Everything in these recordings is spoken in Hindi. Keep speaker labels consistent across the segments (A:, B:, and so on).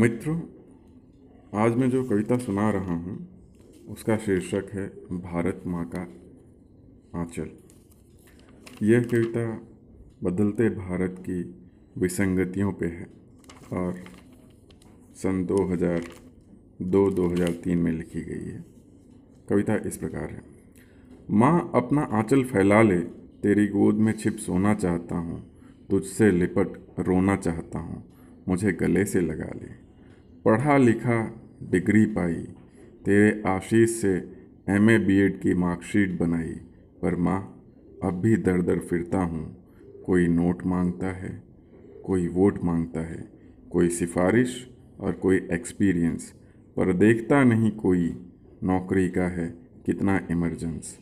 A: मित्रों आज मैं जो कविता सुना रहा हूँ उसका शीर्षक है भारत माँ का आंचल यह कविता बदलते भारत की विसंगतियों पे है और सन 2002-2003 में लिखी गई है कविता इस प्रकार है माँ अपना आंचल फैला ले तेरी गोद में छिप सोना चाहता हूँ तुझसे लिपट रोना चाहता हूँ मुझे गले से लगा ले पढ़ा लिखा डिग्री पाई तेरे आशीष से एम ए बी एड की मार्कशीट बनाई पर माँ अब भी दर दर फिरता हूँ कोई नोट मांगता है कोई वोट मांगता है कोई सिफारिश और कोई एक्सपीरियंस पर देखता नहीं कोई नौकरी का है कितना इमरजेंस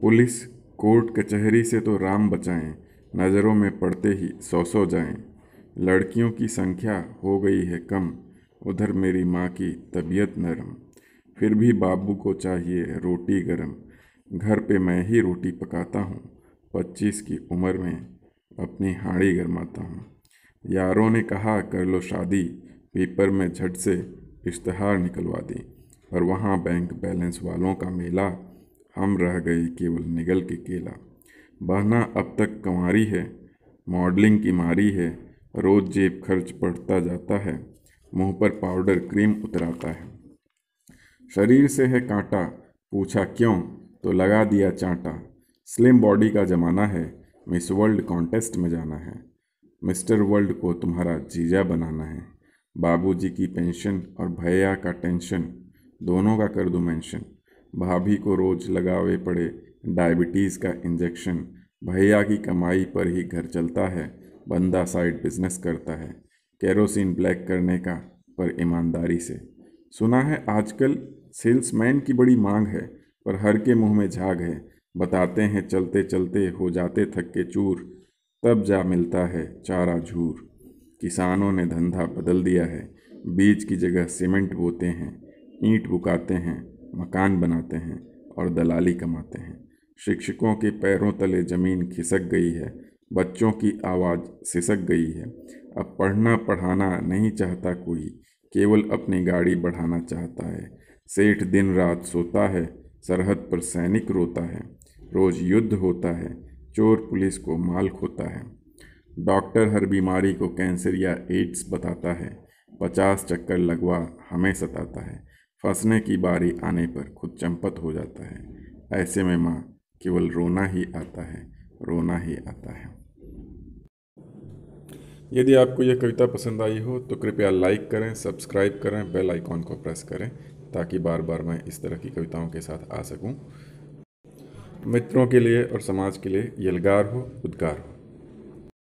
A: पुलिस कोर्ट कचहरी से तो राम बचाएं नज़रों में पड़ते ही सौ सौ जाएं लड़कियों की संख्या हो गई है कम उधर मेरी माँ की तबीयत नरम फिर भी बाबू को चाहिए रोटी गरम घर पे मैं ही रोटी पकाता हूँ पच्चीस की उम्र में अपनी हाड़ी गरमाता हूँ यारों ने कहा कर लो शादी पेपर में झट से इश्तहार निकलवा दी और वहाँ बैंक बैलेंस वालों का मेला हम रह गए केवल निगल के केला बहना अब तक कंवारी है मॉडलिंग की मारी है रोज जेब खर्च बढ़ता जाता है मुंह पर पाउडर क्रीम उतराता है शरीर से है कांटा पूछा क्यों तो लगा दिया चांटा स्लिम बॉडी का ज़माना है मिस वर्ल्ड कॉन्टेस्ट में जाना है मिस्टर वर्ल्ड को तुम्हारा जीजा बनाना है बाबूजी की पेंशन और भैया का टेंशन दोनों का कर दो मेंशन भाभी को रोज लगावे पड़े डायबिटीज़ का इंजेक्शन भैया की कमाई पर ही घर चलता है बंदा साइड बिजनेस करता है केरोसिन ब्लैक करने का पर ईमानदारी से सुना है आजकल सेल्समैन की बड़ी मांग है पर हर के मुंह में झाग है बताते हैं चलते चलते हो जाते थक के चूर तब जा मिलता है चारा झूर किसानों ने धंधा बदल दिया है बीज की जगह सीमेंट बोते हैं ईंट बुकाते हैं मकान बनाते हैं और दलाली कमाते हैं शिक्षकों के पैरों तले ज़मीन खिसक गई है बच्चों की आवाज़ सिसक गई है अब पढ़ना पढ़ाना नहीं चाहता कोई केवल अपनी गाड़ी बढ़ाना चाहता है सेठ दिन रात सोता है सरहद पर सैनिक रोता है रोज़ युद्ध होता है चोर पुलिस को माल खोता है डॉक्टर हर बीमारी को कैंसर या एड्स बताता है पचास चक्कर लगवा हमें सताता है फंसने की बारी आने पर खुद चंपत हो जाता है ऐसे में माँ केवल रोना ही आता है रोना ही आता है यदि आपको यह कविता पसंद आई हो तो कृपया लाइक करें सब्सक्राइब करें बेल आइकॉन को प्रेस करें ताकि बार बार मैं इस तरह की कविताओं के साथ आ सकूं मित्रों के लिए और समाज के लिए यलगार हो उद्गार हो